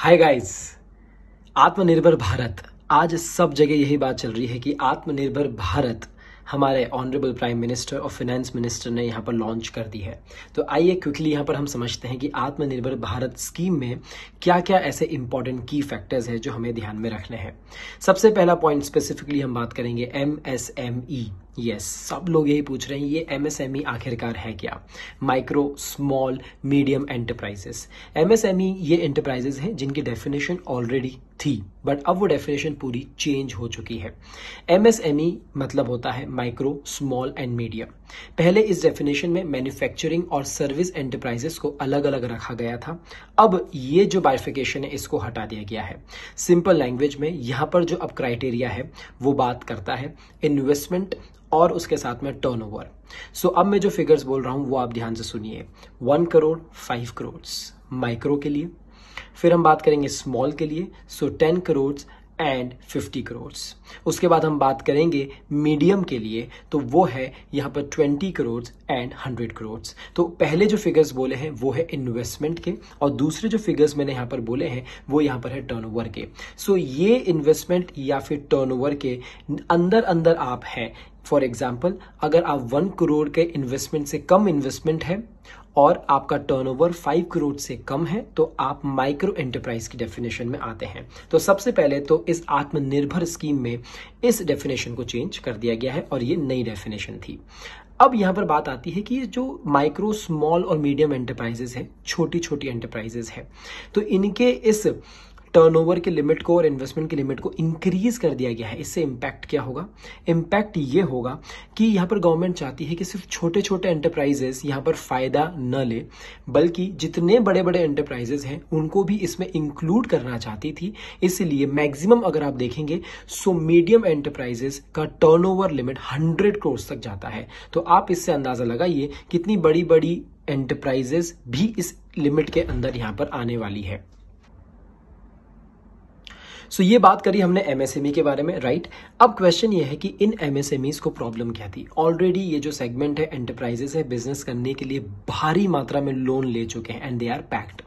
hi guys आत्मनिर्भर भारत आज सब जगह यही बात चल रही है कि आत्मनिर्भर भारत हमारे ऑनरेबल प्राइम मिनिस्टर और फाइनेंस मिनिस्टर ने यहाँ पर लॉन्च कर दी है तो आइए क्विकली यहाँ पर हम समझते हैं कि आत्मनिर्भर भारत स्कीम में क्या क्या ऐसे इंपॉर्टेंट की फैक्टर्स हैं जो हमें ध्यान में रखने हैं सबसे पहला पॉइंट स्पेसिफिकली हम बात करेंगे M S M E yes yes, सब लोग यही पूछ रहे हैं ये एमएसएमई e आखिरकार है क्या micro small medium enterprises MSME ये एंटरप्राइजेस हैं जिनकी डेफिनेशन ऑलरेडी थी बट अब वो डेफिनेशन पूरी चेंज हो चुकी है एमएसएमई e मतलब होता है माइक्रो स्मॉल एंड मीडियम पहले इस डेफिनेशन में मैन्युफैक्चरिंग और सर्विस एंटरप्राइजेस को अलग अलग रखा गया था अब ये जो बाइफिकेशन है इसको हटा दिया गया है सिंपल लैंग्वेज में यहाँ पर जो अब क्राइटेरिया है वो बात करता है इन्वेस्टमेंट और उसके साथ में टर्नओवर सो so, अब मैं जो फिगर्स बोल रहा हूं वो आप ध्यान से सुनिए one crore five crore micro के लिए फिर हम बात करेंगे स्मॉल के लिए so ten crore and fifty crores उसके बाद हम बात करेंगे मीडियम के लिए तो वो है यहाँ पर twenty crores and hundred crores तो पहले जो फिगर्स बोले हैं वो है इन्वेस्टमेंट के और दूसरे जो फिगर्स मैंने यहाँ पर बोले हैं वो यहाँ पर है टर्नओवर के सो so, ये इन्वेस्टमेंट या फिर टर्नओवर के अंदर अंदर आप हैं फॉर एग्जाम्पल अगर आप वन करोड़ के इन्वेस्टमेंट से कम इन्वेस्टमेंट है और आपका टर्नओवर 5 करोड़ से कम है तो आप माइक्रो एंटरप्राइज की डेफिनेशन में आते हैं तो सबसे पहले तो इस आत्मनिर्भर स्कीम में इस डेफिनेशन को चेंज कर दिया गया है और ये नई डेफिनेशन थी अब यहां पर बात आती है कि ये जो माइक्रो स्मॉल और मीडियम एंटरप्राइजेज है छोटी छोटी एंटरप्राइजेस है तो इनके इस टर्नओवर के लिमिट को और इन्वेस्टमेंट की लिमिट को इंक्रीज कर दिया गया है इससे इम्पैक्ट क्या होगा इम्पैक्ट ये होगा कि यहाँ पर गवर्नमेंट चाहती है कि सिर्फ छोटे छोटे एंटरप्राइजेस यहाँ पर फायदा न ले बल्कि जितने बड़े बड़े एंटरप्राइजेस हैं उनको भी इसमें इंक्लूड करना चाहती थी इसलिए मैक्सिमम अगर आप देखेंगे सो मीडियम एंटरप्राइजेस का टर्न लिमिट हंड्रेड करोड़ तक जाता है तो आप इससे अंदाजा लगाइए कितनी बड़ी बड़ी एंटरप्राइजेस भी इस लिमिट के अंदर यहाँ पर आने वाली है सो so, ये बात करी हमने एमएसएमई e के बारे में राइट अब क्वेश्चन ये है कि इन एमएसएमईज को प्रॉब्लम क्या थी ऑलरेडी ये जो सेगमेंट है एंटरप्राइजेस है बिजनेस करने के लिए भारी मात्रा में लोन ले चुके हैं and they are packed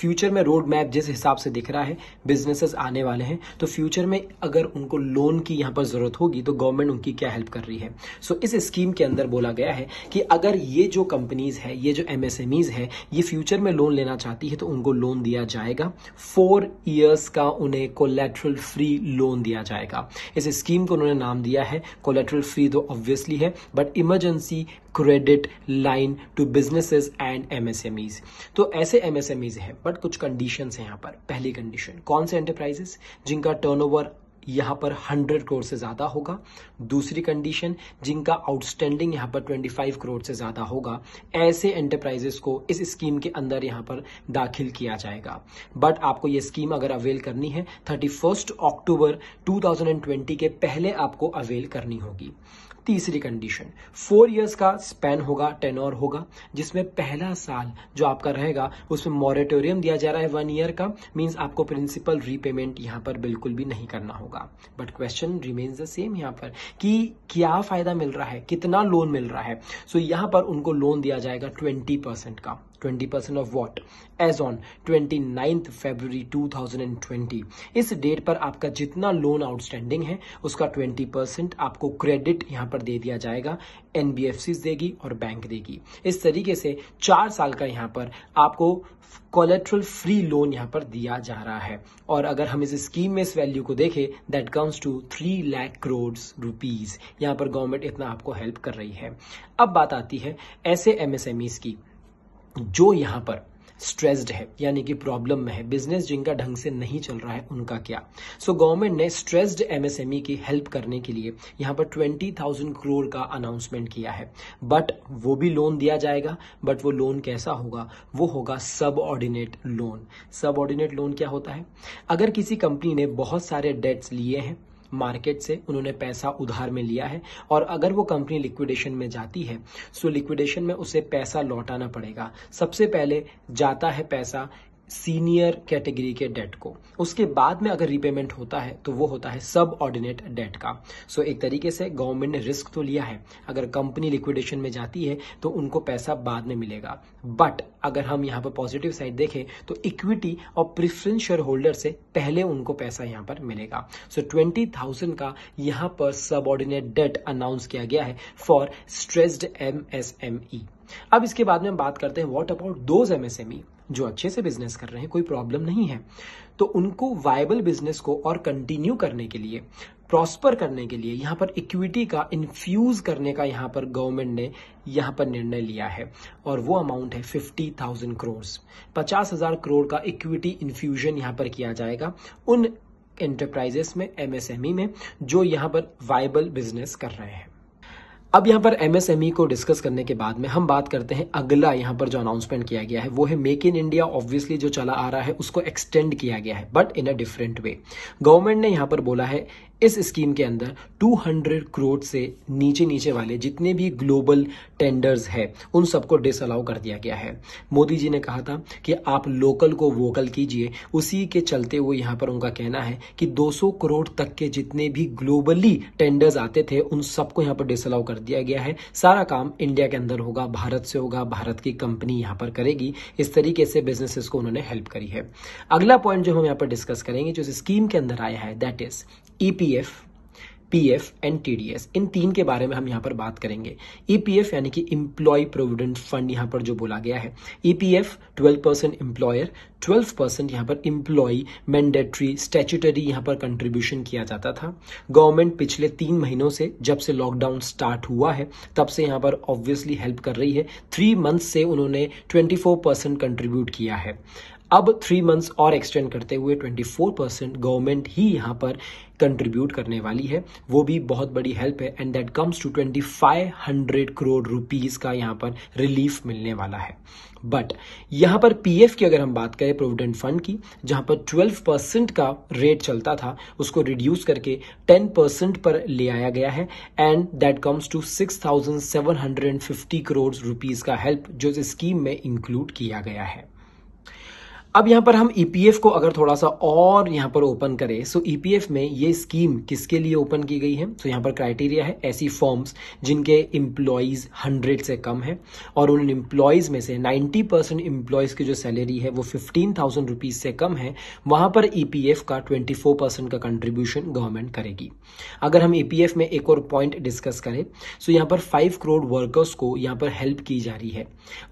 future में रोड मैप जिस हिसाब से दिख रहा है बिजनेसेस आने वाले हैं तो फ्यूचर में अगर उनको लोन की यहाँ पर जरूरत होगी तो गवर्नमेंट उनकी क्या हेल्प कर रही है सो so, इस स्कीम के अंदर बोला गया है कि अगर ये जो कंपनीज है ये जो एमएसएमईज है ये फ्यूचर में लोन लेना चाहती है तो उनको लोन दिया जाएगा फोर ईयर्स का उन्हें कोलेट्रल फ्री लोन दिया जाएगा इस स्कीम स्कीम को उन्होंने नाम दिया है कोलेट्रल फ्री तो ऑब्वियसली है but emergency credit line to businesses and MSMEs तो ऐसे एमएसएमईज हैं बट कुछ कंडीशंस हैं यहाँ पर पहली कंडीशन कौन से एंटरप्राइजेस जिनका टर्नओवर यहाँ पर 100 करोड़ से ज़्यादा होगा दूसरी कंडीशन जिनका आउटस्टैंडिंग यहाँ पर 25 करोड़ से ज़्यादा होगा ऐसे एंटरप्राइजेस को इस स्कीम के अंदर यहाँ पर दाखिल किया जाएगा बट आपको ये स्कीम अगर अवेल करनी है थर्टी अक्टूबर 2020 के पहले आपको अवेल करनी होगी तीसरी कंडीशन फोर इयर्स का स्पैन होगा टेनोर होगा जिसमें पहला साल जो आपका रहेगा उसमें मॉरेटोरियम दिया जा रहा है वन ईयर का मीन्स आपको प्रिंसिपल रीपेमेंट यहाँ पर बिल्कुल भी नहीं करना होगा but question remains the same यहाँ पर कि क्या फायदा मिल रहा है कितना लोन मिल रहा है सो so यहाँ पर उनको लोन दिया जाएगा ट्वेंटी परसेंट का twenty percent of what as on twenty ninth February two thousand and twenty इस डेट पर आपका जितना लोन आउटस्टैंडिंग है उसका ट्वेंटी परसेंट आपको क्रेडिट यहां पर दे दिया जाएगा एनबीएफसी देगी और बैंक देगी इस तरीके से चार साल का यहां पर आपको कोलेट्रल फ्री लोन यहां पर दिया जा रहा है और अगर हम इस स्कीम में इस वैल्यू को देखें that comes to three lakh crore rupees यहां पर गवर्नमेंट इतना आपको हेल्प कर रही है अब बात आती है ऐसे एमएसएमईज की जो यहाँ पर स्ट्रेस्ड है यानी कि प्रॉब्लम में है बिजनेस जिनका ढंग से नहीं चल रहा है उनका क्या सो so, गवर्नमेंट ने स्ट्रेस्ड एमएसएमई e की हेल्प करने के लिए यहाँ पर ट्वेंटी थाउजेंड करोड़ का अनाउंसमेंट किया है बट वो भी लोन दिया जाएगा बट वो लोन कैसा होगा वो होगा subordinate loan subordinate loan क्या होता है अगर किसी कंपनी ने बहुत सारे डेट्स लिए हैं मार्केट से उन्होंने पैसा उधार में लिया है और अगर वो कंपनी लिक्विडेशन में जाती है सो लिक्विडेशन में उसे पैसा लौटाना पड़ेगा सबसे पहले जाता है पैसा सीनियर कैटेगरी के डेट को उसके बाद में अगर रीपेमेंट होता है तो वो होता है सब ऑर्डिनेट डेट का सो so, एक तरीके से गवर्नमेंट ने रिस्क तो लिया है अगर कंपनी लिक्विडेशन में जाती है तो उनको पैसा बाद में मिलेगा बट अगर हम यहाँ पर पॉजिटिव साइड देखें तो इक्विटी और प्रिफरेंस शेयर होल्डर से पहले उनको पैसा यहाँ पर मिलेगा सो ट्वेंटी थाउजेंड का यहाँ पर सब ऑर्डिनेट डेट अनाउंस किया गया है for stressed M S M E अब इसके बाद में हम बात करते हैं वॉट अबाउट दोज एमएसएमई जो अच्छे से बिजनेस कर रहे हैं कोई प्रॉब्लम नहीं है तो उनको वायबल बिजनेस को और कंटिन्यू करने के लिए प्रॉस्पर करने के लिए यहाँ पर इक्विटी का इन्फ्यूज करने का यहाँ पर गवर्नमेंट ने यहाँ पर निर्णय लिया है और वो अमाउंट है फिफ्टी थाउजेंड करोड़ पचास हजार करोड़ का इक्विटी इन्फ्यूजन यहाँ पर किया जाएगा उन एंटरप्राइजेस में एमएसएमई e में जो यहाँ पर वायबल बिजनेस कर रहे हैं अब यहाँ पर एमएसएमई e को डिस्कस करने के बाद में हम बात करते हैं अगला यहाँ पर जो अनाउंसमेंट किया गया है वो है मेक इन इंडिया ऑब्वियसली जो चला आ रहा है उसको एक्सटेंड किया गया है but in a different way government ने यहाँ पर बोला है इस स्कीम के अंदर 200 करोड़ से नीचे नीचे वाले जितने भी ग्लोबल टेंडर्स है उन सबको डिसअलाउ कर दिया गया है मोदी जी ने कहा था कि आप लोकल को वोकल कीजिए उसी के चलते वो यहां पर उनका कहना है कि 200 करोड़ तक के जितने भी ग्लोबली टेंडर्स आते थे उन सबको यहां पर डिसअलाउ कर दिया गया है सारा काम इंडिया के अंदर होगा भारत से होगा भारत की कंपनी यहां पर करेगी इस तरीके से बिजनेसिस को उन्होंने हेल्प करी है अगला पॉइंट जो हम यहां पर डिस्कस करेंगे जो इस स्कीम के अंदर आया है that is EP EPF PF and TDS इन तीन के बारे में हम यहाँ पर बात करेंगे ईपीएफ e यानी कि इम्प्लॉय प्रोविडेंट फंड यहाँ पर जो बोला गया है ईपीएफ 12 परसेंट इम्प्लॉयर 12 परसेंट यहाँ पर इम्प्लॉय मैंडेटरी स्टैचूटरी यहाँ पर कंट्रीब्यूशन किया जाता था गवर्नमेंट पिछले तीन महीनों से जब से लॉकडाउन स्टार्ट हुआ है तब से यहाँ पर ऑब्वियसली हेल्प कर रही है थ्री मंथ से उन्होंने ट्वेंटी कंट्रीब्यूट किया है अब थ्री मंथ्स और एक्सटेंड करते हुए 24 परसेंट गवर्नमेंट ही यहाँ पर कंट्रीब्यूट करने वाली है वो भी बहुत बड़ी हेल्प है and that comes to 2500 crore rupees का यहाँ पर रिलीफ मिलने वाला है बट यहाँ पर पीएफ की अगर हम बात करें प्रोविडेंट फंड की जहाँ पर 12 परसेंट का रेट चलता था उसको रिड्यूस करके 10 परसेंट पर ले आया गया है and that comes to 6750 crore rupees का हेल्प जो इस स्कीम में इंक्लूड किया गया है अब यहाँ पर हम ई e को अगर थोड़ा सा और यहाँ पर ओपन करें सो ई e में ये स्कीम किसके लिए ओपन की गई है सो so यहाँ पर क्राइटेरिया है ऐसी फॉर्म्स जिनके इम्प्लॉयज़ हंड्रेड से कम है और उन एम्प्लॉयज़ में से नाइन्टी परसेंट इम्प्लॉयज़ की जो सैलरी है वो फिफ्टीन थाउजेंड रुपीज़ से कम है वहाँ पर ई e का ट्वेंटी फोर परसेंट का कंट्रीब्यूशन गवर्नमेंट करेगी अगर हम ई में एक और पॉइंट डिस्कस करें सो so यहाँ पर फाइव करोड़ वर्कर्स को यहाँ पर हेल्प की जा रही है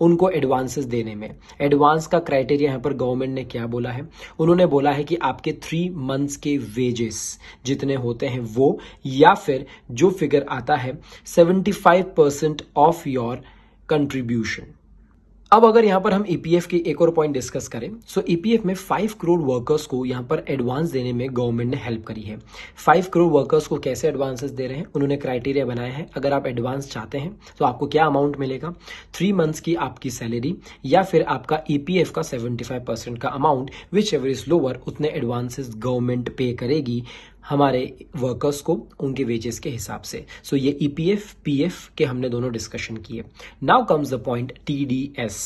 उनको एडवांसेस देने में एडवांस का क्राइटेरिया यहाँ पर गवर्नमेंट गवर्नमेंट ने क्या बोला है उन्होंने बोला है कि आपके थ्री मंथ्स के वेजेस जितने होते हैं वो या फिर जो फिगर आता है seventy five percent of your contribution अब अगर यहां पर हम ईपीएफ e की एक और पॉइंट डिस्कस करें सो so ईपीएफ e में फाइव करोड़ वर्कर्स को यहां पर एडवांस देने में गवर्नमेंट ने हेल्प करी है फाइव करोड़ वर्कर्स को कैसे एडवांसेस दे रहे हैं उन्होंने क्राइटेरिया बनाया है अगर आप एडवांस चाहते हैं तो आपको क्या अमाउंट मिलेगा थ्री मंथ्स की आपकी सैलरी या फिर आपका ईपीएफ e का सेवेंटी का amount whichever is lower उतने एडवांसेस गवर्नमेंट पे करेगी हमारे वर्कर्स को उनके वेजेस के हिसाब से सो so, ये E P F P F के हमने दोनों डिस्कशन किए now comes the point T D S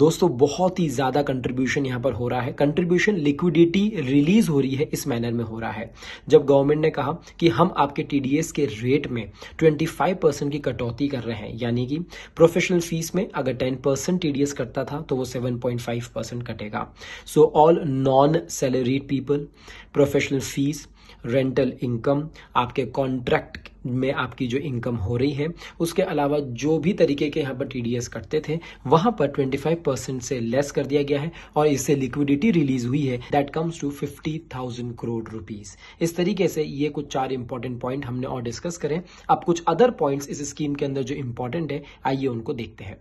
दोस्तों बहुत ही ज़्यादा कंट्रीब्यूशन यहाँ पर हो रहा है कंट्रीब्यूशन लिक्विडिटी रिलीज हो रही है इस मैनर में हो रहा है जब गवर्नमेंट ने कहा कि हम आपके टीडीएस के रेट में 25 परसेंट की कटौती कर रहे हैं यानी कि प्रोफेशनल फीस में अगर 10 परसेंट टी कटता था तो वो 7.5 परसेंट कटेगा so all non salaried people professional fees rental income आपके कॉन्ट्रैक्ट में आपकी जो इनकम हो रही है उसके अलावा जो भी तरीके के यहाँ पर टीडीएस कटते थे वहां पर 25 परसेंट से लेस कर दिया गया है और इससे लिक्विडिटी रिलीज हुई है that comes to 50,000 crore rupees इस तरीके से ये कुछ चार इंपॉर्टेंट पॉइंट हमने और डिस्कस करें अब कुछ अदर पॉइंट्स इस स्कीम के अंदर जो इंपॉर्टेंट है आइए उनको देखते हैं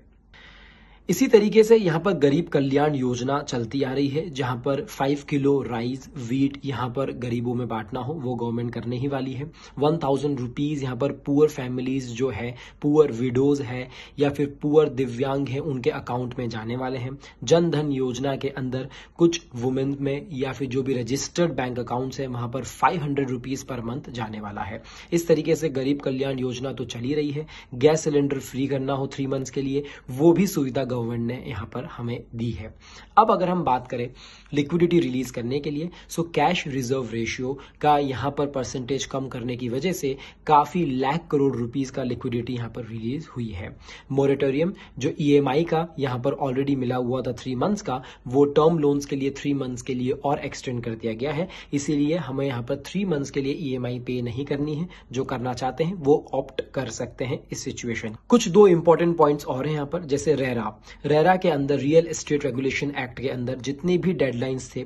इसी तरीके से यहाँ पर गरीब कल्याण योजना चलती आ रही है जहाँ पर फाइव किलो राइस वीट यहाँ पर गरीबों में बांटना हो वो गवर्नमेंट करने ही वाली है वन थाउजेंड रुपीज़ यहाँ पर पुअर फैमिलीज जो है पुअर विडोज है या फिर पुअर दिव्यांग है उनके अकाउंट में जाने वाले हैं जन धन योजना के अंदर कुछ वुमेन में या फिर जो भी रजिस्टर्ड बैंक अकाउंट्स है वहां पर five hundred rupees per month जाने वाला है इस तरीके से गरीब कल्याण योजना तो चली रही है गैस सिलेंडर फ्री करना हो थ्री मंथ्स के लिए वो भी सुविधा गवर्नमेंट ने यहाँ पर हमें दी है अब अगर हम बात करें लिक्विडिटी रिलीज करने के लिए सो कैश रिजर्व रेशियो का यहाँ पर परसेंटेज कम करने की वजह से काफ़ी लाख करोड़ रुपीज़ का लिक्विडिटी यहाँ पर रिलीज हुई है मोरेटोरियम जो ई e का यहाँ पर ऑलरेडी मिला हुआ था थ्री मंथ्स का वो टर्म लोन्स के लिए थ्री मंथ्स के लिए और एक्सटेंड कर दिया गया है इसीलिए हमें यहाँ पर थ्री मंथ्स के लिए ई e पे नहीं करनी है जो करना चाहते हैं वो ऑप्ट कर सकते हैं इस सिचुएशन कुछ दो इंपॉर्टेंट पॉइंट्स और हैं यहाँ पर जैसे रेरा रेरा के अंदर रियल इस्टेट रेगुलेशन एक्ट के अंदर जितने भी डेडलाइंस थे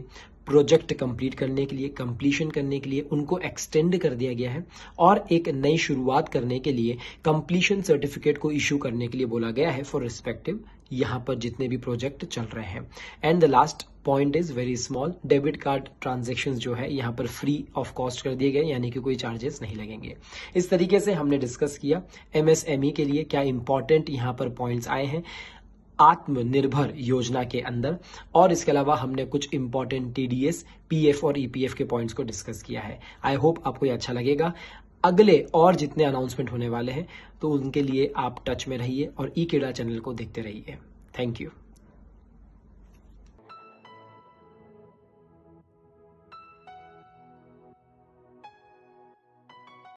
प्रोजेक्ट कंप्लीट करने के लिए कंप्लीशन करने के लिए उनको एक्सटेंड कर दिया गया है और एक नई शुरुआत करने के लिए कंप्लीशन सर्टिफिकेट को इश्यू करने के लिए बोला गया है फॉर रिस्पेक्टिव यहां पर जितने भी प्रोजेक्ट चल रहे हैं and the last point is very small debit card transaction जो है यहां पर फ्री ऑफ कॉस्ट कर दिए गए यानी कि कोई चार्जेस नहीं लगेंगे इस तरीके से हमने डिस्कस किया एमएसएमई e के लिए क्या इंपॉर्टेंट यहां पर पॉइंट्स आए हैं आत्मनिर्भर योजना के अंदर और इसके अलावा हमने कुछ इंपॉर्टेंट टीडीएस, पीएफ और ईपीएफ e के पॉइंट्स को डिस्कस किया है आई होप आपको ये अच्छा लगेगा अगले और जितने अनाउंसमेंट होने वाले हैं तो उनके लिए आप टच में रहिए और ई केडा चैनल को देखते रहिए थैंक यू